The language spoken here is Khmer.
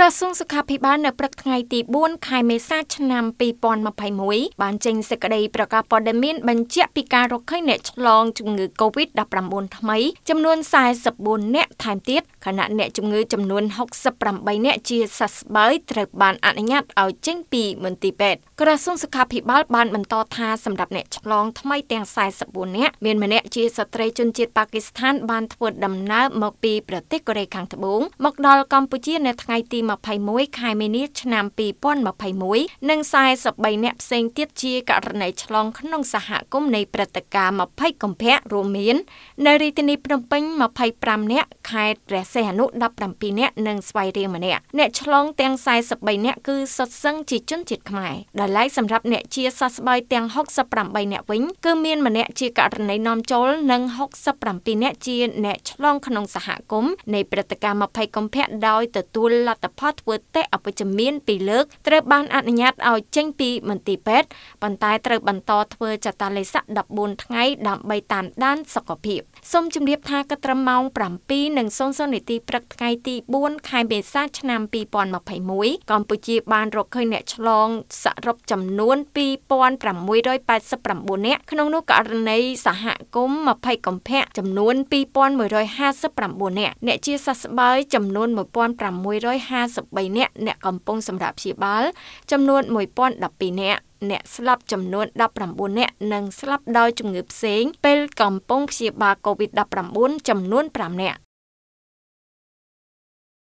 ក្រសួងសុខាភិបាលនៅព្រឹកថ្ងៃទី4ខែមេសា ឆ្នាំ2021បានចេញសេចក្តីប្រកាសព័ត៌មានបញ្ជាក់ពីការរកឃើញអ្នកឆ្លងជំងឺ Covid-19 ថ្មីចំនួន44អ្នកថែមទៀតខណៈអ្នកជំងឺចំនួន68អ្នកជាសះស្បើយត្រូវបានអនុញ្ញាតឲ្យចេញពីមន្ទីរពេទ្យក្រសួងសុខាភិបាលបានបន្តថាសម្រាប់អ្នកឆ្លងថ្មីទាំង44អ្នកមានម្នាក់ជាស្ត្រីជនជាតិប៉ាគីស្ថាន បានធ្វើដំណើរមកពីប្រទេសកូរ៉េខាងត្បូង មកដល់កម្ពុជានៅថ្ងៃទី21ខែមីនាឆ្នាំ2021និង43អ្នកផ្សេងទៀតជាករណីឆ្លងក្នុងសហគមន៍នៃព្រឹត្តិការណ៍20កុម្ភៈរួមមាន នៅរាជធានីភ្នំពេញ25អ្នកខេត្តព្រះសីហនុ17អ្នកនិងស្វាយរៀងម្នាក់អ្នកឆ្លង ទាំង43អ្នកគឺសុទ្ធសឹងជាជនជាតិខ្មែរដែលឡែកសម្រាប់អ្នកជាសះស្បើយទាំង68អ្នកវិញគឺមានម្នាក់ជាករណីនាំចូលនិង67អ្នកជា អ្នកឆ្លងក្នុងសហគមន៍នៃព្រឹត្តិការណ៍20កុម្ភៈដោយទទួលលទ្ធផលធ្វើតេស្តអវិជ្ជមាន2លើកត្រូវបានអនុញ្ញាតឲ្យចេញ ពីមន្ទីរពេទ្យប៉ុន្តែត្រូវបន្ត ធ្វើចតាឡេស័ក14ថ្ងៃដើម្បីតាមដានសុខភាពសូមជម្រាបថាកត្រឹមម៉ោង7:00នាទីព្រឹកថ្ងៃទី4ខែមេសា ឆ្នាំ2021កម្ពុជា បានរកឃើញអ្នកឆ្លងសរុបចំនួន2689នាក់ក្នុងនោះករណីសហគមន៍20កំភៈចំនួន2159នាក់អ្នកជាសះស្បើយចំនួន1650 53នាក់អ្នកកំពុងសម្រាប់ព្យាបាលចំនួន1012នាក់អ្នកស្លាប់ចំនួន19នាក់និងស្លាប់ដោយជំងឺផ្សេង ពេលកំពុងព្យាបាល COVID-19 ចំនួន5នាក់